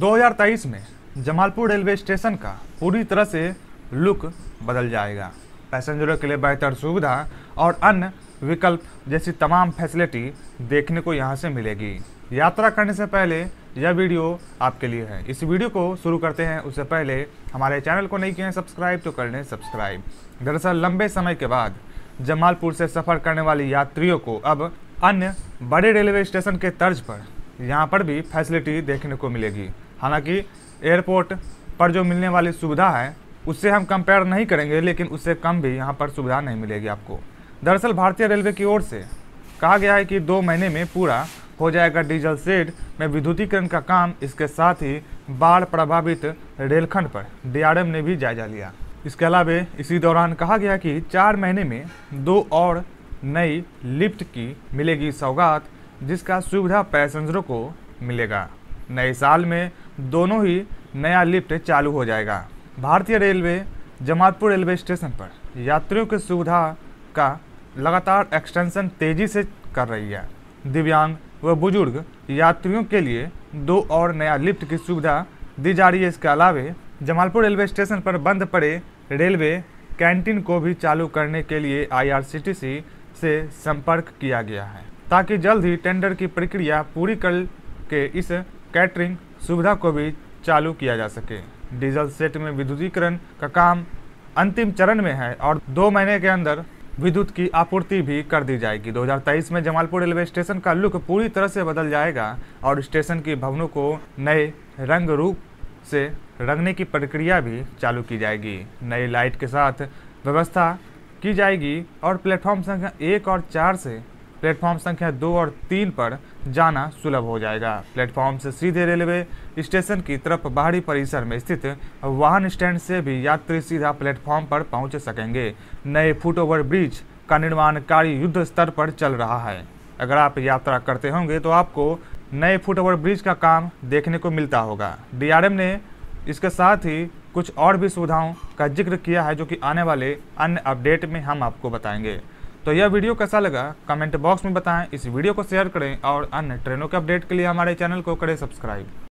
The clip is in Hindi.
2023 में जमालपुर रेलवे स्टेशन का पूरी तरह से लुक बदल जाएगा पैसेंजरों के लिए बेहतर सुविधा और अन्य विकल्प जैसी तमाम फैसिलिटी देखने को यहाँ से मिलेगी यात्रा करने से पहले यह वीडियो आपके लिए है इस वीडियो को शुरू करते हैं उससे पहले हमारे चैनल को नहीं किए हैं सब्सक्राइब तो कर लें सब्सक्राइब दरअसल लंबे समय के बाद जमालपुर से सफ़र करने वाली यात्रियों को अब अन्य बड़े रेलवे स्टेशन के तर्ज पर यहाँ पर भी फैसिलिटी देखने को मिलेगी हालांकि एयरपोर्ट पर जो मिलने वाली सुविधा है उससे हम कंपेयर नहीं करेंगे लेकिन उससे कम भी यहाँ पर सुविधा नहीं मिलेगी आपको दरअसल भारतीय रेलवे की ओर से कहा गया है कि दो महीने में पूरा हो जाएगा डीजल सेड में विद्युतीकरण का काम इसके साथ ही बाढ़ प्रभावित रेलखंड पर डी ने भी जायजा लिया इसके अलावा इसी दौरान कहा गया कि चार महीने में दो और नई लिफ्ट की मिलेगी सौगात जिसका सुविधा पैसेंजरों को मिलेगा नए साल में दोनों ही नया लिफ्ट चालू हो जाएगा भारतीय रेलवे जमातपुर रेलवे स्टेशन पर यात्रियों की सुविधा का लगातार एक्सटेंशन तेजी से कर रही है दिव्यांग व बुजुर्ग यात्रियों के लिए दो और नया लिफ्ट की सुविधा दी जा रही है इसके अलावे जमालपुर रेलवे स्टेशन पर बंद पड़े रेलवे कैंटीन को भी चालू करने के लिए आईआरसीटीसी से संपर्क किया गया है ताकि जल्द ही टेंडर की प्रक्रिया पूरी कर के इस कैटरिंग सुविधा को भी चालू किया जा सके डीजल सेट में विद्युतीकरण का काम अंतिम चरण में है और दो महीने के अंदर विद्युत की आपूर्ति भी कर दी जाएगी 2023 में जमालपुर रेलवे स्टेशन का लुक पूरी तरह से बदल जाएगा और स्टेशन के भवनों को नए रंग रूप से रंगने की प्रक्रिया भी चालू की जाएगी नई लाइट के साथ व्यवस्था की जाएगी और प्लेटफॉर्म संख्या एक और चार से प्लेटफॉर्म संख्या दो और तीन पर जाना सुलभ हो जाएगा प्लेटफॉर्म से सीधे रेलवे स्टेशन की तरफ बाहरी परिसर में स्थित वाहन स्टैंड से भी यात्री सीधा प्लेटफॉर्म पर पहुंच सकेंगे नए फुट ओवर ब्रिज का निर्माण कार्य युद्ध स्तर पर चल रहा है अगर आप यात्रा करते होंगे तो आपको नए फुट ओवर ब्रिज का काम देखने को मिलता होगा डी ने इसके साथ ही कुछ और भी सुविधाओं का जिक्र किया है जो कि आने वाले अन्य अपडेट में हम आपको बताएंगे तो यह वीडियो कैसा लगा कमेंट बॉक्स में बताएं इस वीडियो को शेयर करें और अन्य ट्रेनों के अपडेट के लिए हमारे चैनल को करें सब्सक्राइब